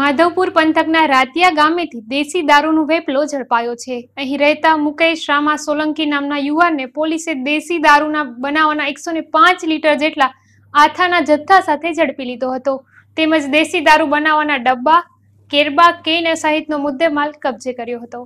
માધવપુર પંથકના રાતિયા ગામેથી દેશી દારૂનો વેપલો ઝડપાયો છે અહીં રહેતા મુકેશ રામા સોલંકી નામના યુવાનને પોલીસે દેશી દારૂના બનાવવાના એકસો લીટર જેટલા આથાના જથ્થા સાથે ઝડપી લીધો હતો તેમજ દેશી દારૂ બનાવવાના ડબ્બા કેરબા કેન સહિતનો મુદ્દેમાલ કબજે કર્યો હતો